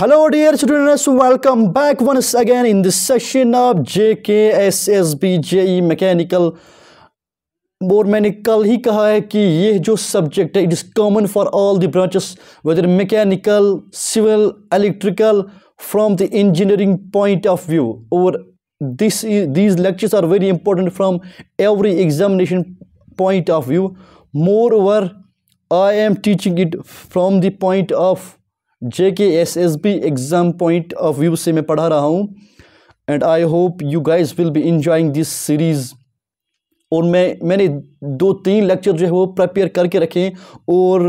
Hello dear students, welcome back once again in this session of JKSSB JE Mechanical और मैंने कल ही कहा है कि ये जो सब्जेक्ट है it is common for all the branches whether mechanical civil electrical from the engineering point of view और this these lectures are very important from every examination point of view moreover I am teaching it from the point of J K S S B exam point of view से मैं पढ़ा रहा हूँ and I hope you guys will be enjoying this series और मैं मैंने दो तीन लेक्चर जो है वो प्रपेयर करके रखे और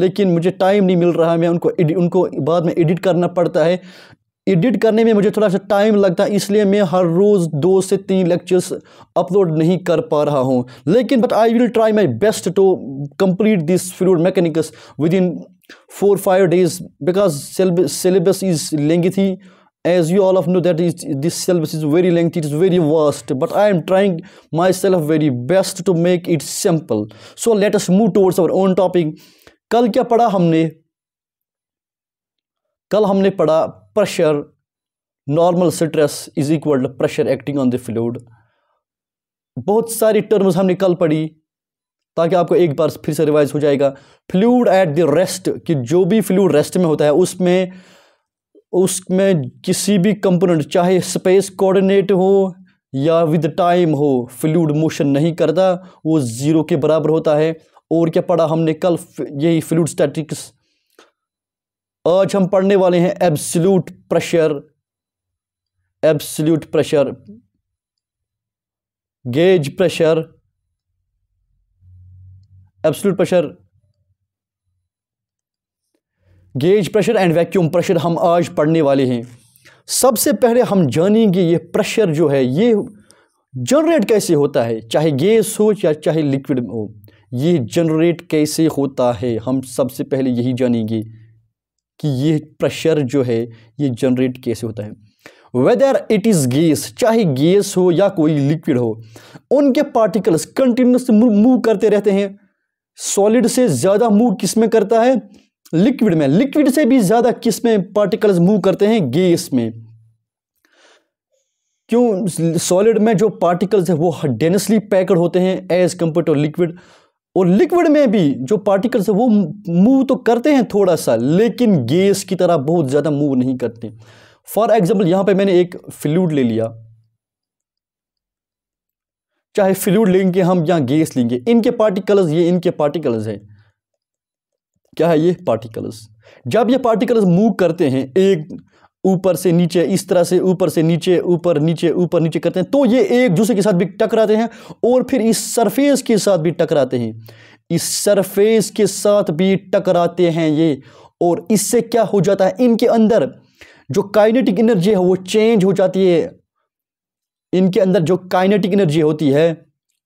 लेकिन मुझे टाइम नहीं मिल रहा मैं उनको उनको बाद में एडिट करना पड़ता है एडिट करने में मुझे थोड़ा सा टाइम लगता है इसलिए मैं हर रोज़ दो से तीन लेक्चर्स अपलोड नहीं कर पा रहा हूँ लेकिन but I will try my best to complete this fluid mechanics within four five days because syllabus is lengthy as you all of know that is this syllabus is very lengthy it is very vast but i am trying myself very best to make it simple so let us move towards our own topic कल क्या पढ़ा हमने कल हमने पढ़ा pressure normal stress is equal to pressure acting on the fluid बहुत सारी terms हमने कल पढ़ी ताकि आपको एक बार फिर से रिवाइज हो जाएगा फ्लूड एट द रेस्ट कि जो भी फ्लूड रेस्ट में होता है उसमें उसमें किसी भी कंपोनेंट चाहे स्पेस कोऑर्डिनेट हो या विद टाइम हो फ्लूड मोशन नहीं करता वो ज़ीरो के बराबर होता है और क्या पढ़ा हमने कल यही फ्लूड स्टैटिक्स आज हम पढ़ने वाले हैं absolute pressure absolute pressure gauge pressure absolute pressure gauge pressure and vacuum pressure हम आज पढ़ने वाले हैं सबसे पहले हम जानेंगे ये प्रेशर जो है ये जनरेट कैसे होता है चाहे गैस हो या चाहे लिक्विड हो ये जनरेट कैसे होता है हम सबसे पहले यही जानेंगे कि ये प्रेशर जो है ये जनरेट कैसे होता है वेदर इट इज़ गैस चाहे गैस हो या कोई लिक्विड हो उनके पार्टिकल्स कंटिन्यूस मूव करते रहते हैं सॉलिड से ज़्यादा मूव किसमें करता है लिक्विड में लिक्विड से भी ज़्यादा किसमें पार्टिकल्स मूव करते हैं गैस में क्यों सॉलिड में जो पार्टिकल्स है वो डेंसली पैकड होते हैं एज कम्पेयर टू लिक्विड और लिक्विड में भी जो पार्टिकल्स है वो मूव तो करते हैं थोड़ा सा लेकिन गैस की तरह बहुत ज़्यादा मूव नहीं करते फॉर एग्जाम्पल यहां पर मैंने एक फ्लूड ले लिया चाहे फ्लूड लेंगे हम या गैस लेंगे इनके पार्टिकल्स ये इनके पार्टिकल्स हैं क्या है ये पार्टिकल्स जब ये पार्टिकल्स मूव करते हैं एक ऊपर से नीचे इस तरह से ऊपर से नीचे ऊपर नीचे ऊपर नीचे करते हैं तो ये एक दूसरे के साथ भी टकराते हैं और फिर इस सरफेस के साथ भी टकराते हैं इस सरफेस के साथ भी टकराते हैं ये और इससे क्या हो जाता है इनके अंदर जो काइनेटिक एनर्जी है वो चेंज हो जाती है इनके अंदर जो काइनेटिक एनर्जी होती है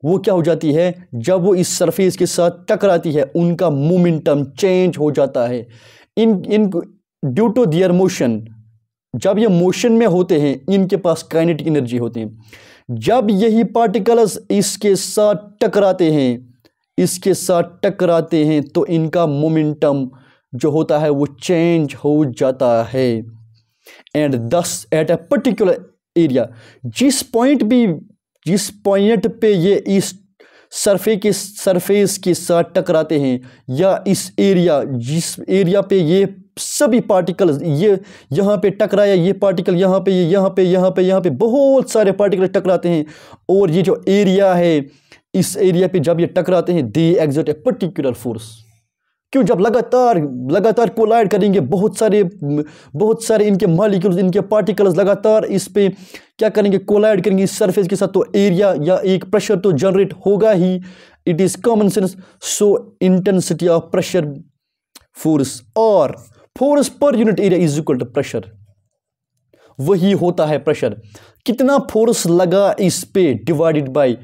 वो क्या हो जाती है जब वो इस सरफेस के साथ टकराती है उनका मोमेंटम चेंज हो जाता है in in due to their motion जब ये मोशन में होते हैं इनके पास काइनेटिक एनर्जी होती है जब यही पार्टिकल्स इसके साथ टकराते हैं इसके साथ टकराते हैं तो इनका मोमेंटम जो होता है वो चेंज हो जाता है and thus at a particular area जिस पॉइंट भी जिस पॉइंट पे ये इस सरफे के सरफेस के साथ टकराते हैं या इस एरिया जिस एरिया पे ये सभी पार्टिकल ये यहाँ पे टकराया ये पार्टिकल यहाँ पे ये यहाँ पे यहाँ पे यहाँ पे बहुत सारे पार्टिकल टकराते हैं और ये जो एरिया है इस एरिया पे जब ये टकराते हैं they exert a particular force क्यों जब लगातार लगातार कोलाइड करेंगे बहुत सारे बहुत सारे इनके मालिक्यूल्स इनके पार्टिकल्स लगातार इस पर क्या करेंगे कोलाइड करेंगे इस सरफेस के साथ तो एरिया या एक प्रेशर तो जनरेट होगा ही it is common sense so intensity of pressure force और force per unit area is equal to pressure वही होता है प्रेशर कितना फोर्स लगा इस पे divided by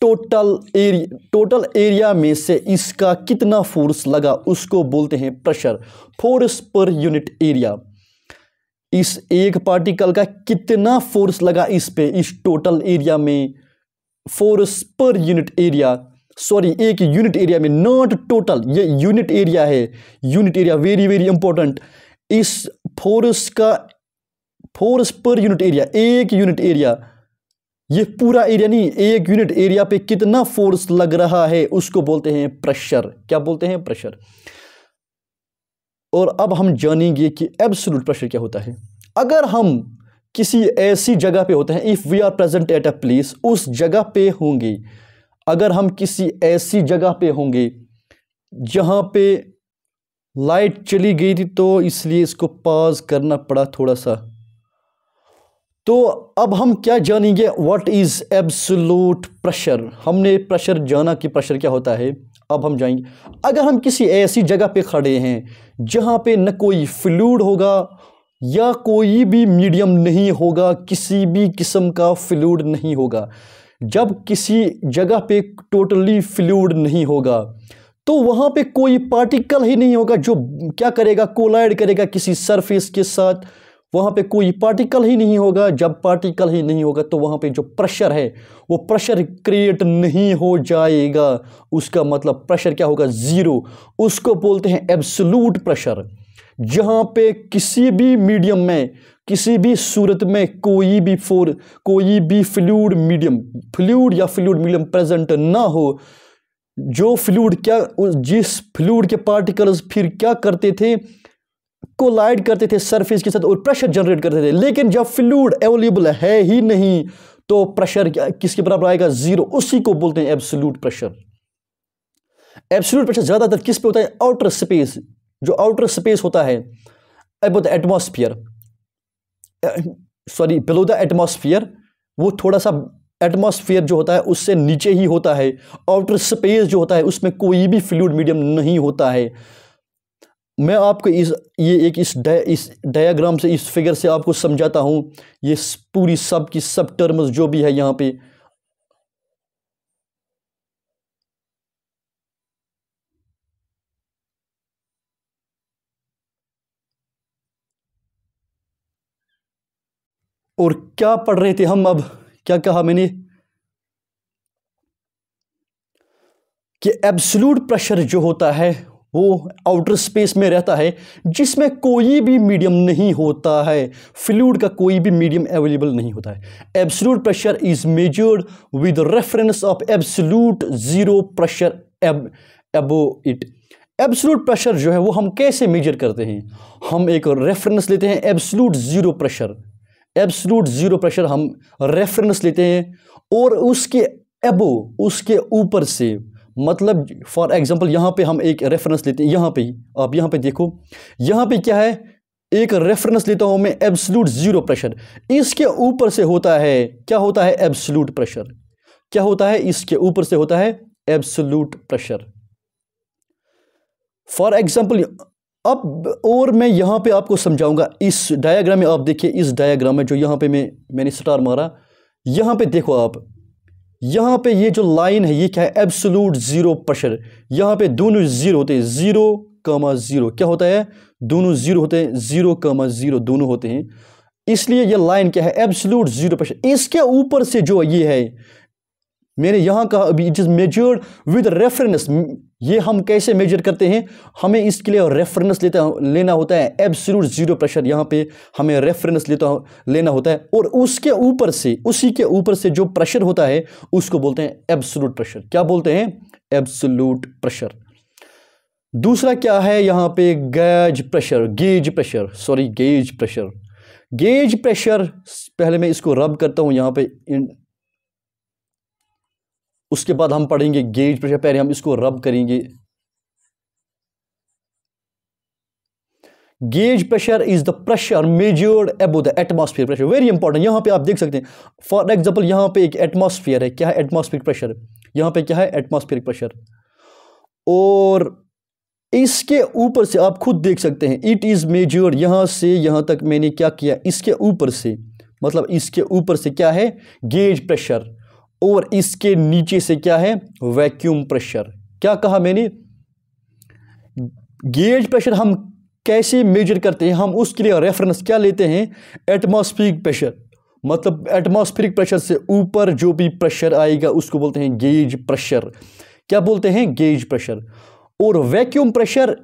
total area total area में से इसका कितना फोर्स लगा उसको बोलते हैं pressure force per unit area इस एक पार्टिकल का कितना फोर्स लगा इस पे इस टोटल एरिया में force per unit area sorry एक यूनिट एरिया में नॉट टोटल ये यूनिट एरिया है unit area very very important इस फोर्स का फोर्स पर यूनिट एरिया एक यूनिट एरिया ये पूरा एरिया नहीं एक यूनिट एरिया पे कितना फोर्स लग रहा है उसको बोलते हैं प्रेशर क्या बोलते हैं प्रेशर और अब हम जानेंगे कि एब्सोलूट प्रेशर क्या होता है अगर हम किसी ऐसी जगह पे होते हैं if we are present at a place उस जगह पे होंगे अगर हम किसी ऐसी जगह पे होंगे जहां पे लाइट चली गई थी तो इसलिए इसको पॉज करना पड़ा थोड़ा सा तो अब हम क्या जानेंगे व्हाट इज़ एब्सोलूट प्रेशर हमने प्रेशर जाना कि प्रेशर क्या होता है अब हम जाएंगे अगर हम किसी ऐसी जगह पे खड़े हैं जहाँ पे न कोई फ्लूड होगा या कोई भी मीडियम नहीं होगा किसी भी किस्म का फ्लूड नहीं होगा जब किसी जगह पे टोटली फ्लूड नहीं होगा तो वहाँ पे कोई पार्टिकल ही नहीं होगा जो क्या करेगा कोलाइड करेगा किसी सरफेस के साथ वहाँ पे कोई पार्टिकल ही नहीं होगा जब पार्टिकल ही नहीं होगा तो वहाँ पे जो प्रेशर है वो प्रेशर क्रिएट नहीं हो जाएगा उसका मतलब प्रेशर क्या होगा ज़ीरो उसको बोलते हैं एब्सलूट प्रेशर जहाँ पे किसी भी मीडियम में किसी भी सूरत में कोई भी फोर कोई भी फ्लूड मीडियम फ्लूड या फ्लूड मीडियम प्रेजेंट ना हो जो फ्लूड क्या जिस फ्लूड के पार्टिकल्स फिर क्या करते थे कोलाइड करते थे सरफेस के साथ और प्रेशर जनरेट करते थे लेकिन जब फ्लूड अवेलेबल है ही नहीं तो प्रेशर किसके बराबर आएगा जीरो उसी को बोलते हैं एब्सोल्यूट प्रेशर एब्सोल्यूट प्रेशर ज़्यादातर किस पे होता है आउटर स्पेस जो आउटर स्पेस होता है अब होता atmosphere sorry below the atmosphere वो थोड़ा सा एटमॉस्फेयर जो होता है उससे नीचे ही होता है आउटर स्पेस जो होता है उसमें कोई भी फ्लूड मीडियम नहीं होता है मैं आपको इस ये एक इस डा, इस डायग्राम से इस फिगर से आपको समझाता हूँ ये पूरी सब की सब टर्म्स जो भी है यहाँ पे और क्या पढ़ रहे थे हम अब क्या कहा मैंने कि एब्सलूट प्रेशर जो होता है वो आउटर स्पेस में रहता है जिसमें कोई भी मीडियम नहीं होता है फ्लूड का कोई भी मीडियम अवेलेबल नहीं होता है absolute pressure is measured with reference of absolute zero pressure एब एबो इट एब्सोल्यूट प्रेशर जो है वो हम कैसे मेजर करते हैं हम एक रेफरेंस लेते हैं absolute zero pressure absolute zero pressure हम रेफरेंस लेते हैं और उसके एबो उसके ऊपर से मतलब फॉर एग्ज़ाम्पल यहाँ पे हम एक रेफरेंस लेते हैं यहाँ पे आप यहाँ पे देखो यहाँ पे क्या है एक रेफरेंस लेता हूँ मैं एब्सलूट ज़ीरो प्रेशर इसके ऊपर से होता है क्या होता है एब्सलूट प्रेशर क्या होता है इसके ऊपर से होता है एब्सलूट प्रेशर फॉर एग्ज़ाम्पल अब और मैं यहाँ पे आपको समझाऊंगा इस डायग्राम में आप देखिए इस डायग्राम में जो यहाँ पे मैं मैंने स्टार मारा यहाँ पे देखो आप यहाँ पे ये जो लाइन है ये क्या है एब्सोलूट ज़ीरो प्रेशर यहाँ पे दोनों ज़ीरो होते हैं ज़ीरो कमा ज़ीरो क्या होता है दोनों ज़ीरो होते हैं ज़ीरो कमा ज़ीरो दोनों होते हैं इसलिए ये लाइन क्या है एब्सोलूट ज़ीरो प्रेशर इसके ऊपर से जो ये है मैंने यहाँ कहा अभी it is measured with reference ये हम कैसे मेजर करते हैं हमें इसके लिए रेफरेंस लेता लेना होता है एब्सोल्यूट ज़ीरो प्रेशर यहाँ पे हमें रेफरेंस लेता लेना होता है और उसके ऊपर से उसी के ऊपर से जो प्रेशर होता है उसको बोलते हैं एब्सोल्यूट प्रेशर क्या बोलते हैं एब्सोल्यूट प्रेशर दूसरा क्या है यहाँ पे gauge pressure gauge pressure sorry gauge pressure gauge pressure पहले मैं इसको रब करता हूँ यहाँ पे उसके बाद हम पढ़ेंगे गेज प्रेशर पहले हम इसको रब करेंगे gauge pressure is the pressure measured above the atmosphere pressure very important यहां पे आप देख सकते हैं फॉर एग्जांपल यहाँ पे एक एटमॉस्फेयर है क्या है एटमॉस्फेरिक प्रेशर यहां पे क्या है एटमॉस्फेरिक प्रेशर और इसके ऊपर से आप खुद देख सकते हैं इट इज़ मेजर्ड यहां से यहां तक मैंने क्या किया इसके ऊपर से मतलब इसके ऊपर से क्या है गेज प्रेशर और इसके नीचे से क्या है वैक्यूम प्रेशर क्या कहा मैंने गेज प्रेशर हम कैसे मेजर करते हैं हम उसके लिए रेफरेंस क्या लेते हैं एटमॉस्फेरिक प्रेशर मतलब एटमॉस्फेरिक प्रेशर से ऊपर जो भी प्रेशर आएगा उसको बोलते हैं गेज प्रेशर क्या बोलते हैं गेज प्रेशर और वैक्यूम प्रेशर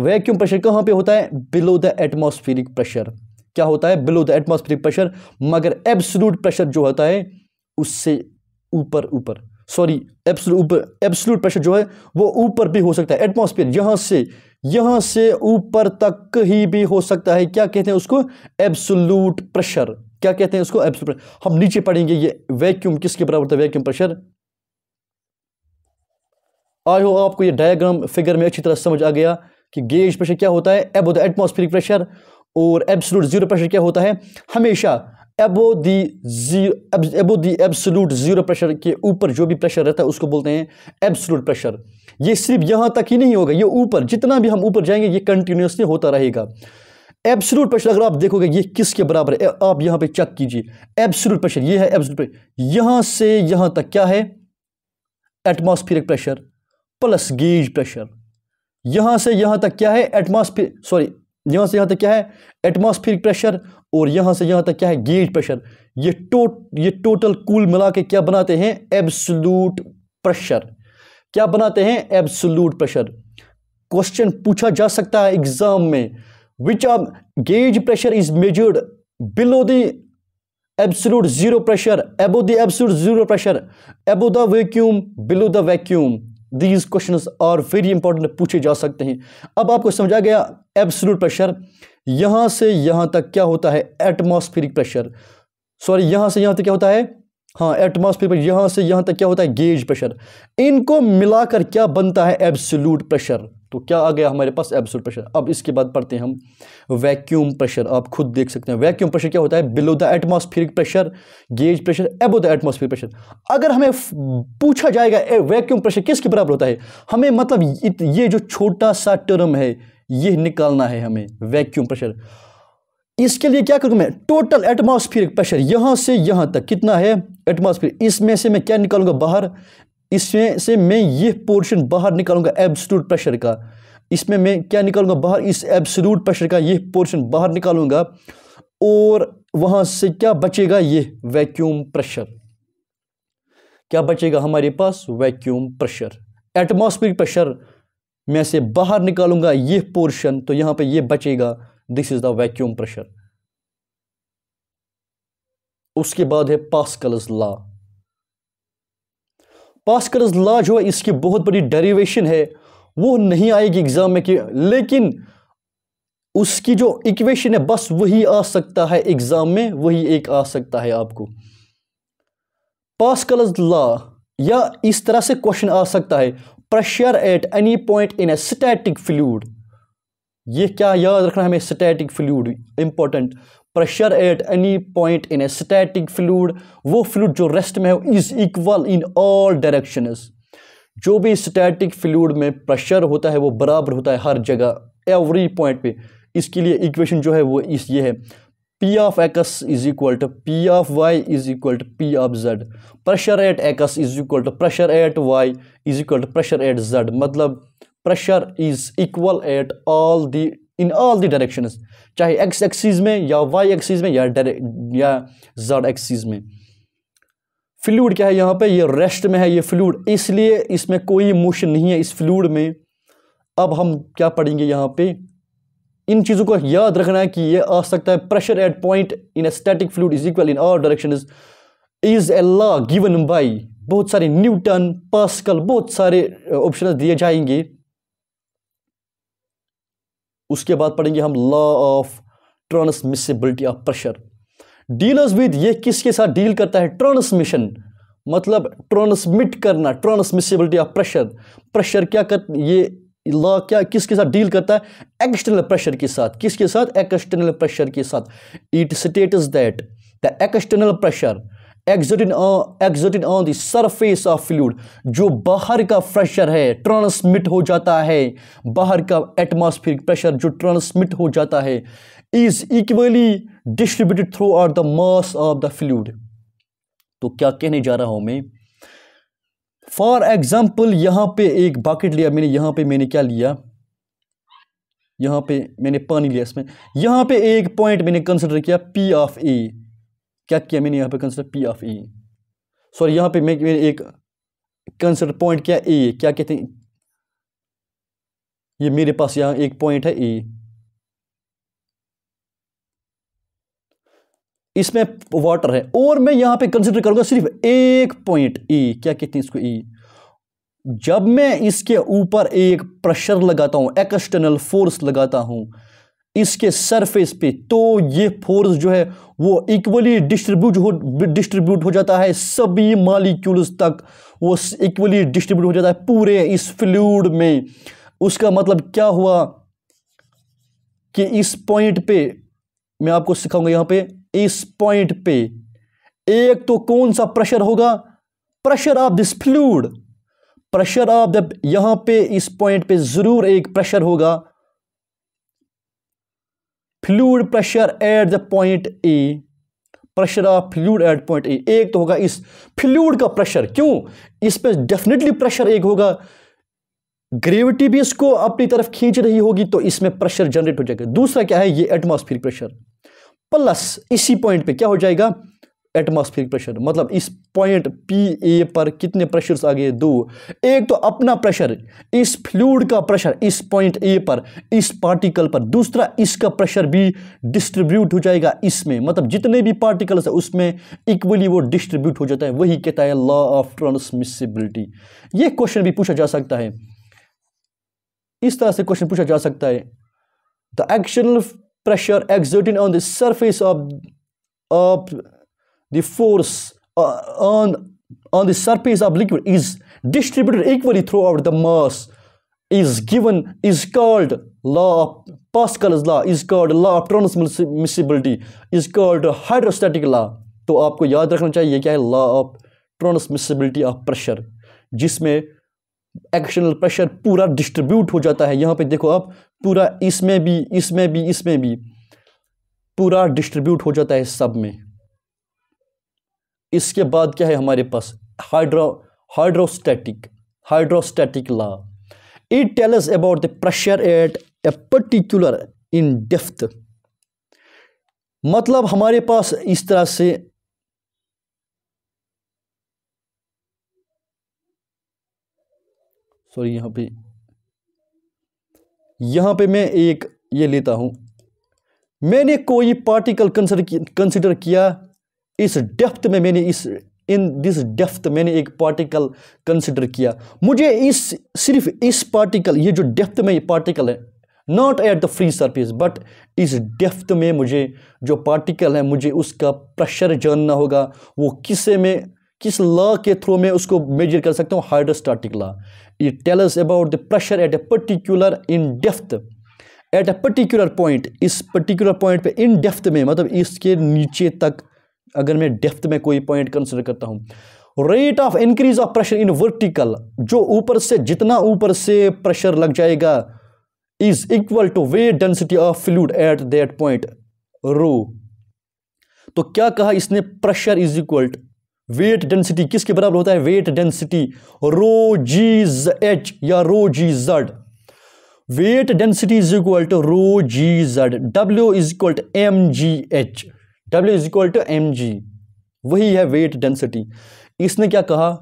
वैक्यूम प्रेशर कहाँ पे होता है बिलो द एटमॉस्फेरिक प्रेशर क्या होता है बिलो द एटमॉस्फेरिक प्रेशर मगर एब्सोलूट प्रेशर जो होता है उससे ऊपर ऊपर सॉरी एब्सोलूट ऊपर एब्सोलूट प्रेशर जो है वो ऊपर भी हो सकता है एटमॉस्फेयर यहाँ से यहाँ से ऊपर तक ही भी हो सकता है क्या कहते हैं उसको एब्सोलूट प्रेशर क्या कहते हैं उसको एब्सोलूट हम नीचे पढ़ेंगे ये वैक्यूम किसके बराबर था वैक्यूम प्रेशर आई हो आपको ये डायग्राम फिगर में अच्छी तरह समझ आ गया कि गेज प्रेशर क्या होता है एब होता है एटमॉस्फेरिक प्रेशर और एब्सोलूट जीरो प्रेशर क्या होता है हमेशा एबो दी एबो दी एब्सोलूट ज़ीरो प्रेशर के ऊपर जो भी प्रेशर रहता है उसको बोलते हैं एब्सोलूट प्रेशर ये सिर्फ यहाँ तक ही नहीं होगा ये ऊपर जितना भी हम ऊपर जाएंगे ये कंटिन्यूसली होता रहेगा एब्सोलूट प्रेशर अगर आप देखोगे ये किसके बराबर है आप यहाँ पे चेक कीजिए एब्सोलूट प्रेशर ये है एब्सोलूट प्रेशर यहाँ से यहाँ तक क्या है atmospheric pressure plus gauge pressure यहाँ से यहाँ तक क्या है एटमॉस्फेर सॉरी यहाँ से यहाँ तक क्या है एटमॉस्फेरिक प्रेशर और यहाँ से यहाँ तक क्या है गेज प्रेशर ये टो ये टोटल कूल मिला के क्या बनाते हैं एब्सलूट प्रेशर क्या बनाते हैं एब्सलूट प्रेशर क्वेश्चन पूछा जा सकता है एग्जाम में which are gauge pressure is measured below the absolute zero pressure above the absolute zero pressure above the vacuum below the vacuum these question are very important पूछे जा सकते हैं अब आपको समझा गया एब्सलूट प्रेशर यहां से यहां तक क्या होता है एटमॉस्फेरिक प्रेशर सॉरी यहां से यहां तक क्या होता है हाँ एटमॉस्फेयर प्रेशर यहां से यहां तक क्या होता है गेज प्रेशर इनको मिलाकर क्या बनता है एब्सोल्यूट प्रेशर तो क्या आ गया हमारे पास एब्सोल्यूट प्रेशर अब इसके बाद पढ़ते हैं हम वैक्यूम प्रेशर आप खुद देख सकते हैं वैक्यूम प्रेशर क्या होता है below the atmospheric pressure gauge pressure above the atmospheric pressure अगर हमें पूछा जाएगा वैक्यूम प्रेशर किसके बराबर होता है हमें मतलब ये जो छोटा सा टर्म है ये निकालना है हमें वैक्यूम प्रेशर इसके लिए क्या करूँगा मैं टोटल एटमॉस्फेरिक प्रेशर यहाँ से यहाँ तक कितना है एटमॉस्फेरिक इसमें से मैं क्या निकालूंगा बाहर इसमें से मैं ये पोर्शन बाहर निकालूंगा एब्सलूट प्रेशर का इसमें मैं क्या निकालूंगा बाहर इस एब्सलूट प्रेशर का ये पोर्शन बाहर निकालूंगा और वहाँ से क्या बचेगा ये वैक्यूम प्रेशर क्या बचेगा हमारे पास वैक्यूम प्रेशर एटमॉस्फेरिक प्रेशर मैं से बाहर निकालूंगा ये पोर्शन तो यहां पे ये बचेगा this is the vacuum pressure उसके बाद है पास्कल्स लॉ पास्कल्स लॉ जो है इसकी बहुत बड़ी डेरिवेशन है वो नहीं आएगी एग्ज़ाम में कि लेकिन उसकी जो इक्वेशन है बस वही आ सकता है एग्ज़ाम में वही एक आ सकता है आपको पास्कल्स लॉ या इस तरह से क्वेश्चन आ सकता है pressure at any point in a static fluid ये क्या याद रखना हमें static fluid important pressure at any point in a static fluid वो फ्लूड जो रेस्ट में है is equal in all direction जो भी स्टैटिक फ्लूड में प्रेशर होता है वो बराबर होता है हर जगह एवरी पॉइंट पे इसके लिए इक्वेशन जो है वो इस ये है P of X is equal to P of Y is equal to P of Z pressure at X is equal to pressure at Y is equal to pressure at Z मतलब pressure is equal at all the in all the direction चाहे X axes में या Y axes में या या Z axes में fluid क्या है यहाँ पे ये रेस्ट में है ये फ्लूड इसलिए इसमें कोई मोशन नहीं है इस फ्लूड में अब हम क्या पढ़ेंगे यहाँ पे इन चीज़ों को याद रखना है कि ये आ सकता है pressure at point in static fluid is equal in all direction is is a law given by बहुत सारे न्यूटन पास्कल बहुत सारे ऑप्शन uh, दिए जाएंगे उसके बाद पढ़ेंगे हम law of transmissibility of pressure deals with ये किसके साथ डील करता है ट्रांसमिशन मतलब ट्रांसमिट करना ट्रांसमिसिबिलिटी ऑफ प्रेशर प्रेशर क्या कर ये लॉ क्या किसके साथ डील करता है एक्सटर्नल प्रेशर के साथ किसके साथ एक्सटर्नल प्रेशर के साथ it states that the external pressure exerted exerted on the surface of fluid जो बाहर का प्रेशर है ट्रांसमिट हो जाता है बाहर का एटमॉस्फेरिक प्रेशर जो ट्रांसमिट हो जाता है is equally distributed throughout the mass of the fluid तो क्या कहने जा रहा हूं मैं फॉर एग्ज़ाम्पल यहां पे एक बकेट लिया मैंने यहां पे मैंने क्या लिया यहां पे मैंने पानी लिया इसमें यहां पे एक पॉइंट मैंने कंसिडर किया पी ऑफ ए क्या किया मैंने यहां पे consider P of A sorry यहां पे मैंने एक कंसिडर पॉइंट किया ए क्या कहते हैं ये मेरे पास यहां एक पॉइंट है ए इसमें वाटर है और मैं यहां पे कंसिडर करूंगा सिर्फ एक पॉइंट ई e। क्या कहते हैं इसको ई e? जब मैं इसके ऊपर एक प्रेशर लगाता हूं एक्सटर्नल फोर्स लगाता हूं इसके सरफेस पे तो ये फोर्स जो है वो इक्वली डिस्ट्रीब्यूट हो डिस्ट्रीब्यूट हो जाता है सभी मालिक्यूल्स तक वो इक्वली डिस्ट्रीब्यूट हो जाता है पूरे इस फ्लूड में उसका मतलब क्या हुआ कि इस पॉइंट पे मैं आपको सिखाऊंगा यहां पे इस पॉइंट पे एक तो कौन सा प्रेशर होगा pressure of this fluid pressure of the यहां पे इस पॉइंट पे ज़रूर एक प्रेशर होगा fluid pressure at the point A pressure of fluid at point A एक तो होगा इस फ्लूड का प्रेशर क्यों इस पे डेफिनेटली प्रेशर एक होगा ग्रेविटी भी इसको अपनी तरफ खींच रही होगी तो इसमें प्रेशर जनरेट हो जाएगा दूसरा क्या है ये एटमॉस्फेरिक प्रेशर प्लस इसी पॉइंट पे क्या हो जाएगा एटमॉस्फेरिक प्रेशर मतलब इस पॉइंट पी ए पर कितने प्रेशर्स आ गए दो एक तो अपना प्रेशर इस फ्लूड का प्रेशर इस पॉइंट ए पर इस पार्टिकल पर दूसरा इसका प्रेशर भी डिस्ट्रीब्यूट हो जाएगा इसमें मतलब जितने भी पार्टिकल्स है उसमें इक्वली वो डिस्ट्रीब्यूट हो जाता है वही कहता है लॉ ऑफ ट्रांसमिसिबिलिटी ये क्वेश्चन भी पूछा जा सकता है इस तरह से क्वेश्चन पूछा जा सकता है the external pressure exerted on the surface of, of the force uh, on, on the surface of liquid is distributed equally throughout the mass is given is called law of Pascal's law is called law of transmissibility is called hydrostatic law तो आपको याद रखना चाहिए क्या है law of transmissibility of pressure जिसमें external pressure पूरा distribute हो जाता है यहाँ पे देखो आप पूरा इसमें भी इसमें भी इसमें भी पूरा डिस्ट्रीब्यूट हो जाता है सब में इसके बाद क्या है हमारे पास hydro hydrostatic hydrostatic law it tells about the pressure at a particular in depth मतलब हमारे पास इस तरह से सॉरी यहां पे यहाँ पे मैं एक ये लेता हूँ मैंने कोई पार्टिकल कंसिडर किया इस डेफ्थ में मैंने इस इन दिस डेफ्थ मैंने एक पार्टिकल कंसिडर किया मुझे इस सिर्फ इस पार्टिकल ये जो डेफ्थ में ये पार्टिकल है not at the free surface but इस डेफ्थ में मुझे जो पार्टिकल है मुझे उसका प्रेशर जानना होगा वो किसे में किस लॉ के थ्रू में उसको मेजर कर सकता हूँ hydrostatic law it tells us about the pressure at a particular in depth at a particular point इस पर्टिकुलर पॉइंट पे इन डेफ्थ में मतलब इसके नीचे तक अगर मैं डेफ्थ में कोई पॉइंट कंसिडर करता हूँ rate of increase of pressure in vertical जो ऊपर से जितना ऊपर से प्रेशर लग जाएगा is equal to weight density of fluid at that point rho तो क्या कहा इसने pressure is equal weight density किसके बराबर होता है weight density rho g h या rho g z weight density is equal to rho g z W is equal to m g h W is equal to m g वही है weight density इसने क्या कहा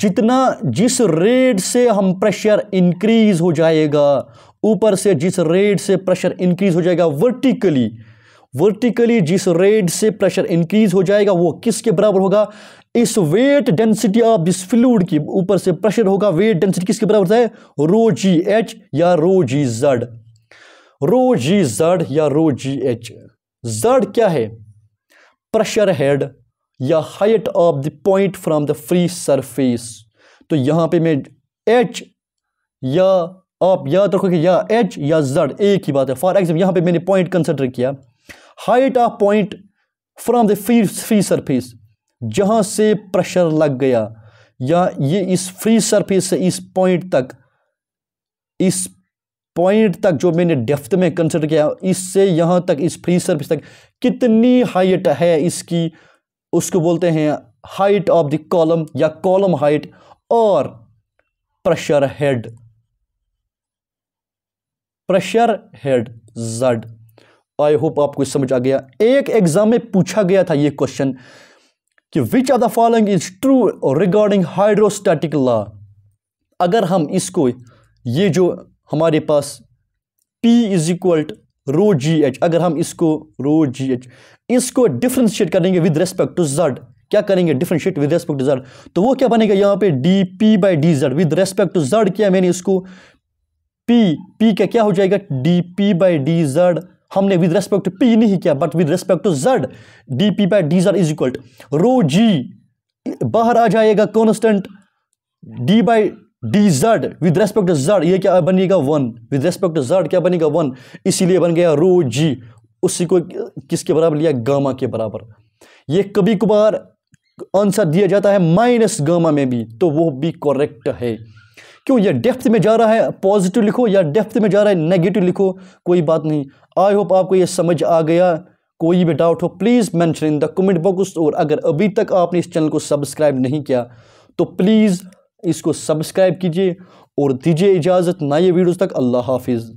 जितना जिस rate से हम प्रेशर इंक्रीज हो जाएगा ऊपर से जिस रेट से प्रेशर इंक्रीज हो जाएगा वर्टिकली वर्टिकली जिस रेट से प्रेशर इंक्रीज हो जाएगा वो किसके बराबर होगा इस weight density of this fluid की ऊपर से प्रेशर होगा वेट डेंसिटी किसके बराबर है रो जी एच या रो जी जड रो जी जड या रो जी एच जड क्या है प्रेशर हेड या height of the point from the free surface तो यहां पे मैं एच या आप याद रखोगे या एच या जड एक ही बात है फॉर एग्जाम्पल यहां पे मैंने पॉइंट कंसिडर किया height of point from the free free surface जहाँ से प्रेशर लग गया या ये इस फ्री सरफेस से इस पॉइंट तक इस पॉइंट तक जो मैंने डेफ्थ में कंसिडर किया इससे यहाँ तक इस फ्री सरफेस तक कितनी हाइट है इसकी उसको बोलते हैं हाइट ऑफ द कॉलम या कॉलम हाइट और pressure head pressure head z I hope आपको समझ आ गया एक एग्ज़ाम में पूछा गया था ये क्वेश्चन कि which are the following is true regarding hydrostatic law अगर हम इसको ये जो हमारे पास P is equal rho g h अगर हम इसको रो जी एच इसको डिफ्रेंशिएट करेंगे विद रेस्पेक्ट टू जड क्या करेंगे डिफ्रेंशिएट विद रेस्पेक्ट टू जड तो वो क्या बनेगा यहाँ पे d p by d z with respect to z किया मैंने इसको पी पी का क्या हो जाएगा डी पी बाई डी जड हमने विद रेस्पेक्ट टू पी नहीं किया but with respect to z d p by d z is equal to rho g बाहर आ जाएगा constant d by d z with respect to z ये क्या बनेगा one with respect to z क्या बनेगा वन इसीलिए बन गया रो जी उसी को किसके बराबर लिया गामा के बराबर ये कभी कभार आंसर दिया जाता है माइनस गामा में भी तो वो भी करेक्ट है क्यों ये डेप्थ में जा रहा है पॉजिटिव लिखो या डेप्थ में जा रहा है नेगेटिव लिखो कोई बात नहीं आई होप आपको ये समझ आ गया कोई भी डाउट हो please mention in the comment box और अगर अभी तक आपने इस चैनल को सब्सक्राइब नहीं किया तो प्लीज़ इसको सब्सक्राइब कीजिए और दीजिए इजाज़त नए वीडियोज तक अल्लाह हाफिज़